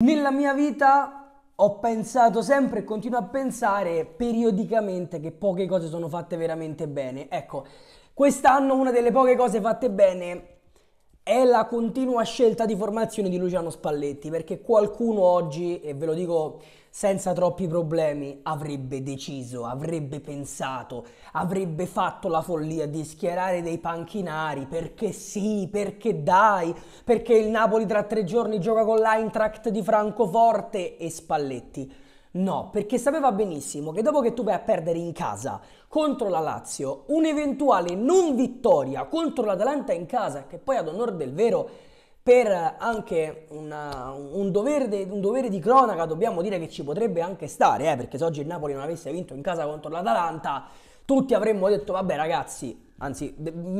Nella mia vita ho pensato sempre e continuo a pensare periodicamente che poche cose sono fatte veramente bene. Ecco, quest'anno una delle poche cose fatte bene è la continua scelta di formazione di Luciano Spalletti, perché qualcuno oggi, e ve lo dico senza troppi problemi avrebbe deciso, avrebbe pensato, avrebbe fatto la follia di schierare dei panchinari perché sì, perché dai, perché il Napoli tra tre giorni gioca con l'Eintracht di Francoforte e Spalletti. No, perché sapeva benissimo che dopo che tu vai a perdere in casa contro la Lazio, un'eventuale non vittoria contro l'Atalanta in casa, che poi ad onore del vero per anche una, un, dovere de, un, dovere di cronaca dobbiamo dire che ci potrebbe anche stare, eh, perché se oggi il Napoli non avesse vinto in casa contro l'Atalanta, tutti avremmo detto vabbè ragazzi, anzi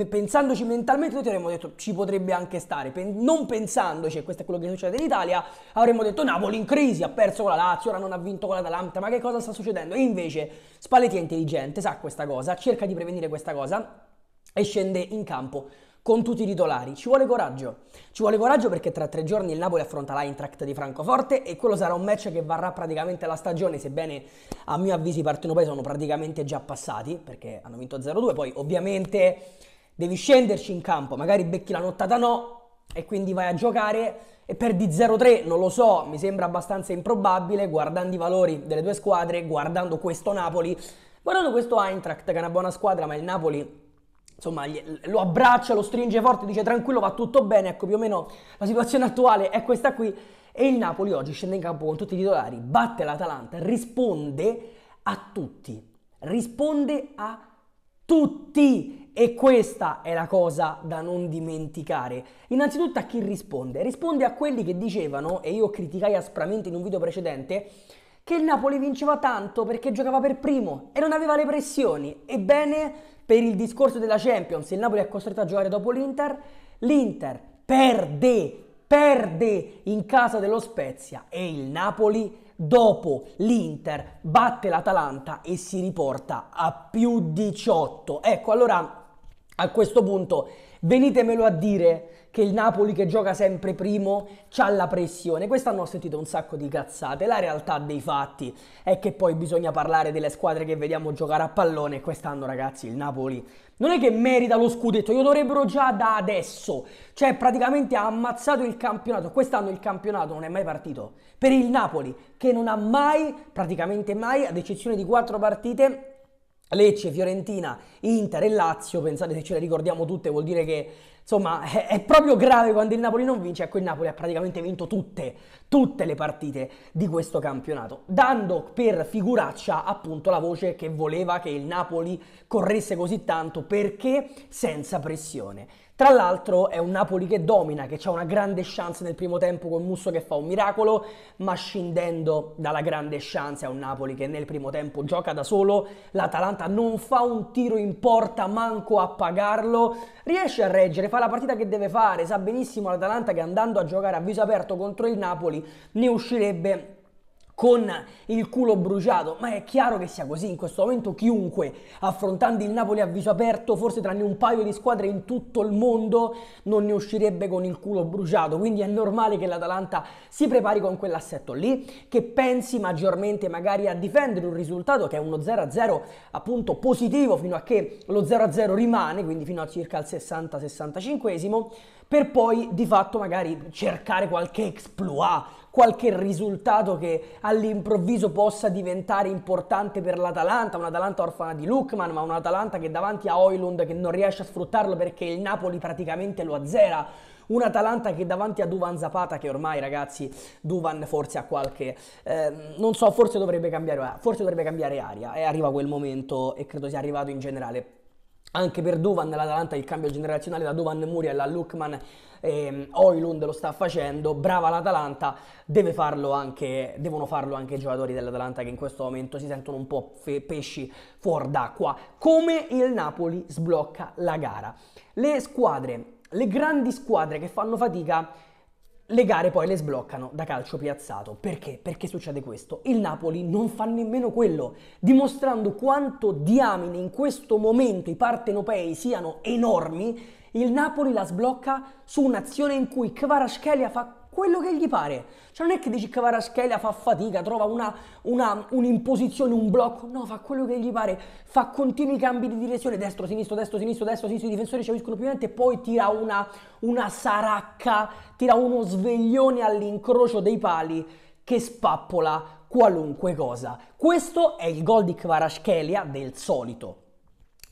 pensandoci mentalmente tutti avremmo detto ci potrebbe anche stare, Pen- non pensandoci, e questo è quello che succede in Italia, avremmo detto Napoli in crisi, ha perso con la Lazio, ora non ha vinto con l'Atalanta, ma che cosa sta succedendo? E invece Spalletti è intelligente, sa questa cosa, cerca di prevenire questa cosa e scende in campo con tutti i titolari. Ci vuole coraggio. Ci vuole coraggio perché tra tre giorni il Napoli affronta l'Eintracht di Francoforte e quello sarà un match che varrà praticamente la stagione, sebbene a mio avviso i partenopei sono praticamente già passati perché hanno vinto 0-2. Poi ovviamente devi scenderci in campo, magari becchi la nottata no e quindi vai a giocare e perdi 0-3, non lo so, mi sembra abbastanza improbabile guardando i valori delle due squadre, guardando questo Napoli, guardando questo Eintracht che è una buona squadra ma il Napoli insomma, lo abbraccia, lo stringe forte, dice tranquillo, va tutto bene, ecco più o meno la situazione attuale è questa qui e il Napoli oggi scende in campo con tutti i titolari, batte l'Atalanta, risponde a tutti, risponde a tutti e questa è la cosa da non dimenticare. Innanzitutto a chi risponde? Risponde a quelli che dicevano, e io criticai aspramente in un video precedente, che il Napoli vinceva tanto perché giocava per primo e non aveva le pressioni. Ebbene, per il discorso della Champions, il Napoli è costretto a giocare dopo l'Inter, l'Inter perde, perde in casa dello Spezia e il Napoli dopo l'Inter batte l'Atalanta e si riporta a più 18. Ecco, allora a questo punto venitemelo a dire che il Napoli che gioca sempre primo ha la pressione. Quest'anno ho sentito un sacco di cazzate. La realtà dei fatti è che poi bisogna parlare delle squadre che vediamo giocare a pallone e quest'anno ragazzi il Napoli non è che merita lo scudetto, glielo dovrebbero già da adesso. Cioè praticamente ha ammazzato il campionato. Quest'anno il campionato non è mai partito. Per il Napoli che non ha mai, praticamente mai, ad eccezione di quattro partite, Lecce, Fiorentina, Inter e Lazio, pensate se ce le ricordiamo tutte, vuol dire che Insomma, è, è, proprio grave quando il Napoli non vince, ecco il Napoli ha praticamente vinto tutte, tutte le partite di questo campionato, dando per figuraccia appunto la voce che voleva che il Napoli corresse così tanto perché senza pressione. Tra l'altro è un Napoli che domina, che ha una grande chance nel primo tempo con Musso che fa un miracolo, ma scendendo dalla grande chance è un Napoli che nel primo tempo gioca da solo, l'Atalanta non fa un tiro in porta manco a pagarlo, riesce a reggere, fa la partita che deve fare, sa benissimo l'Atalanta che andando a giocare a viso aperto contro il Napoli ne uscirebbe con il culo bruciato, ma è chiaro che sia così in questo momento chiunque affrontando il Napoli a viso aperto, forse tranne un paio di squadre in tutto il mondo, non ne uscirebbe con il culo bruciato, quindi è normale che l'Atalanta si prepari con quell'assetto lì, che pensi maggiormente magari a difendere un risultato che è uno 0-0 appunto positivo fino a che lo 0-0 rimane, quindi fino a circa il 60-65 per poi di fatto magari cercare qualche exploit, qualche risultato che all'improvviso possa diventare importante per l'Atalanta, un'Atalanta orfana di Lukman, ma un'Atalanta che davanti a Oilund che non riesce a sfruttarlo perché il Napoli praticamente lo azzera. Un'Atalanta che davanti a Duvan Zapata, che ormai ragazzi, Duvan forse ha qualche, eh, non so, forse dovrebbe cambiare, forse dovrebbe cambiare aria e arriva quel momento e credo sia arrivato in generale anche per Dovan l'Atalanta il cambio generazionale da Dovan Muriel a Lukman ehm, Oilund lo sta facendo, brava l'Atalanta, deve farlo anche, devono farlo anche i giocatori dell'Atalanta che in questo momento si sentono un po' fe- pesci fuor d'acqua, come il Napoli sblocca la gara. Le squadre, le grandi squadre che fanno fatica le gare poi le sbloccano da calcio piazzato. Perché? Perché succede questo? Il Napoli non fa nemmeno quello, dimostrando quanto diamine in questo momento i partenopei siano enormi. Il Napoli la sblocca su un'azione in cui Kvarashkelia fa quello che gli pare. Cioè non è che dici che Varaschelia fa fatica, trova una, una, un'imposizione, un blocco, no, fa quello che gli pare, fa continui cambi di direzione, destro, sinistro, destro, sinistro, destro, sinistro, i difensori ci avviscono più niente e poi tira una, una saracca, tira uno sveglione all'incrocio dei pali che spappola qualunque cosa. Questo è il gol di Kvaraschelia, del solito.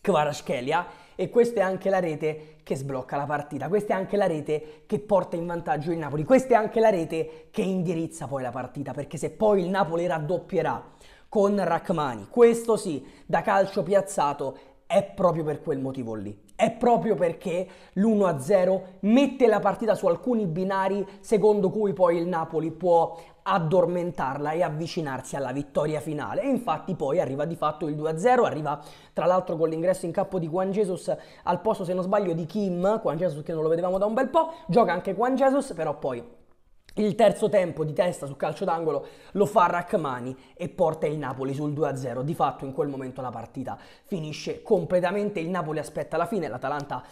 Kvaraschelia e questa è anche la rete che sblocca la partita, questa è anche la rete che porta in vantaggio il Napoli, questa è anche la rete che indirizza poi la partita, perché se poi il Napoli raddoppierà con Rachmani, questo sì, da calcio piazzato, è proprio per quel motivo lì. È proprio perché l'1-0 mette la partita su alcuni binari secondo cui poi il Napoli può addormentarla e avvicinarsi alla vittoria finale. E infatti poi arriva di fatto il 2-0, arriva tra l'altro con l'ingresso in campo di Juan Jesus al posto se non sbaglio di Kim, Juan Jesus che non lo vedevamo da un bel po', gioca anche Juan Jesus, però poi il terzo tempo di testa sul calcio d'angolo lo fa Rachmani e porta il Napoli sul 2-0. Di fatto in quel momento la partita finisce completamente, il Napoli aspetta la fine, l'Atalanta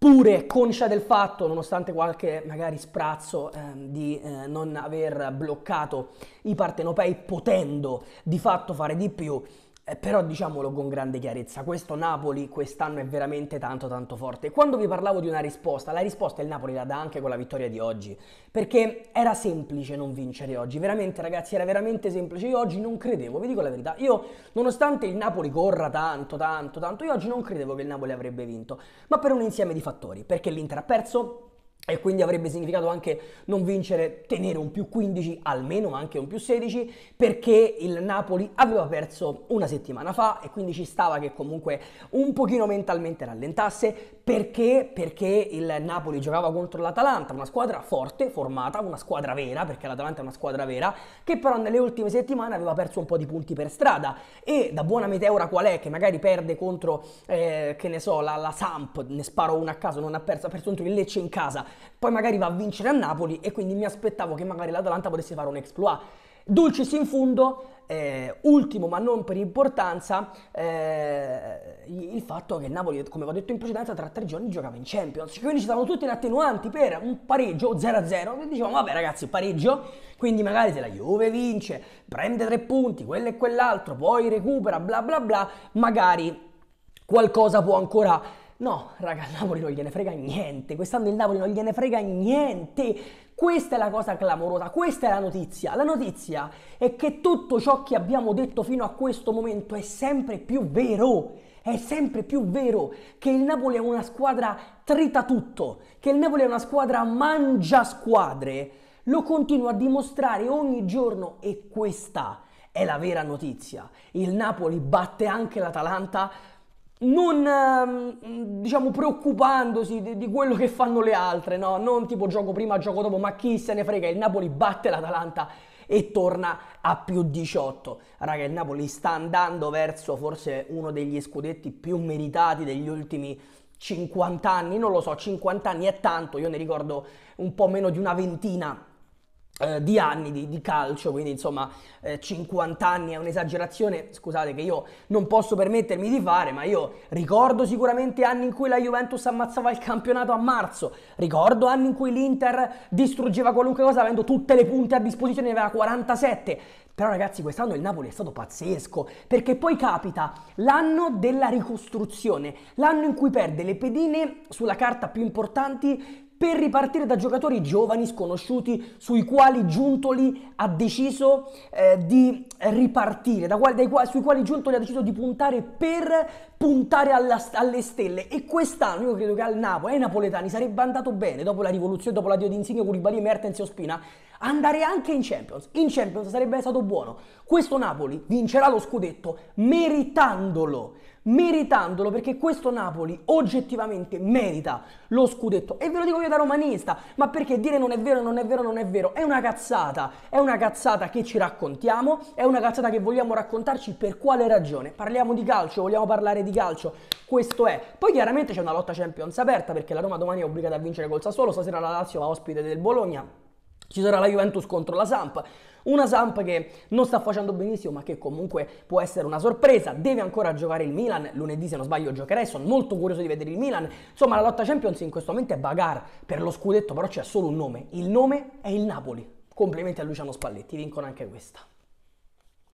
pure conscia del fatto, nonostante qualche magari sprazzo eh, di eh, non aver bloccato i partenopei potendo di fatto fare di più, eh, però diciamolo con grande chiarezza, questo Napoli quest'anno è veramente tanto tanto forte. Quando vi parlavo di una risposta, la risposta il Napoli la dà anche con la vittoria di oggi, perché era semplice non vincere oggi, veramente ragazzi era veramente semplice, io oggi non credevo, vi dico la verità, io nonostante il Napoli corra tanto tanto tanto, io oggi non credevo che il Napoli avrebbe vinto, ma per un insieme di fattori, perché l'Inter ha perso, e quindi avrebbe significato anche non vincere, tenere un più 15 almeno, ma anche un più 16, perché il Napoli aveva perso una settimana fa e quindi ci stava che comunque un pochino mentalmente rallentasse, perché? Perché il Napoli giocava contro l'Atalanta, una squadra forte, formata, una squadra vera, perché l'Atalanta è una squadra vera, che però nelle ultime settimane aveva perso un po' di punti per strada e da buona meteora qual è? Che magari perde contro, eh, che ne so, la, la Samp, ne sparo una a caso, non ha perso, ha perso contro il Lecce in casa, poi magari va a vincere a Napoli e quindi mi aspettavo che magari l'Atalanta potesse fare un exploit. Dulcis in fundo, eh, ultimo ma non per importanza, eh, il fatto che Napoli, come ho detto in precedenza, tra tre giorni giocava in Champions. Quindi ci stavano tutti in attenuanti per un pareggio 0-0. E Dicevamo, vabbè ragazzi, pareggio. Quindi magari se la Juve vince, prende tre punti, quello e quell'altro, poi recupera, bla bla bla, magari qualcosa può ancora No, raga, il Napoli non gliene frega niente, quest'anno il Napoli non gliene frega niente. Questa è la cosa clamorosa, questa è la notizia. La notizia è che tutto ciò che abbiamo detto fino a questo momento è sempre più vero. È sempre più vero che il Napoli è una squadra trita tutto, che il Napoli è una squadra mangia squadre. Lo continua a dimostrare ogni giorno e questa è la vera notizia. Il Napoli batte anche l'Atalanta non ehm, diciamo preoccupandosi di, di, quello che fanno le altre, no? Non tipo gioco prima, gioco dopo, ma chi se ne frega, il Napoli batte l'Atalanta e torna a più 18. Raga, il Napoli sta andando verso forse uno degli scudetti più meritati degli ultimi 50 anni, non lo so, 50 anni è tanto, io ne ricordo un po' meno di una ventina eh, di anni di, di, calcio, quindi insomma eh, 50 anni è un'esagerazione, scusate che io non posso permettermi di fare, ma io ricordo sicuramente anni in cui la Juventus ammazzava il campionato a marzo, ricordo anni in cui l'Inter distruggeva qualunque cosa avendo tutte le punte a disposizione, ne aveva 47, però ragazzi quest'anno il Napoli è stato pazzesco, perché poi capita l'anno della ricostruzione, l'anno in cui perde le pedine sulla carta più importanti per ripartire da giocatori giovani, sconosciuti, sui quali Giuntoli ha deciso eh, di ripartire, da quali, dai, sui quali Giuntoli ha deciso di puntare per puntare alla, alle stelle. E quest'anno io credo che al Napoli, ai napoletani, sarebbe andato bene, dopo la rivoluzione, dopo l'addio di Insigne, Curibali, Mertens e Ospina, andare anche in Champions. In Champions sarebbe stato buono. Questo Napoli vincerà lo scudetto meritandolo meritandolo perché questo Napoli oggettivamente merita lo scudetto. E ve lo dico io da romanista, ma perché dire non è vero, non è vero, non è vero, è una cazzata, è una cazzata che ci raccontiamo, è una cazzata che vogliamo raccontarci per quale ragione. Parliamo di calcio, vogliamo parlare di calcio, questo è. Poi chiaramente c'è una lotta Champions aperta perché la Roma domani è obbligata a vincere col Sassuolo, stasera la Lazio va ospite del Bologna. Ci sarà la Juventus contro la Samp. Una Samp che non sta facendo benissimo, ma che comunque può essere una sorpresa. Deve ancora giocare il Milan. Lunedì, se non sbaglio, giocherei. Sono molto curioso di vedere il Milan. Insomma, la lotta Champions in questo momento è bagar per lo scudetto, però c'è solo un nome. Il nome è il Napoli. Complimenti a Luciano Spalletti, vincono anche questa.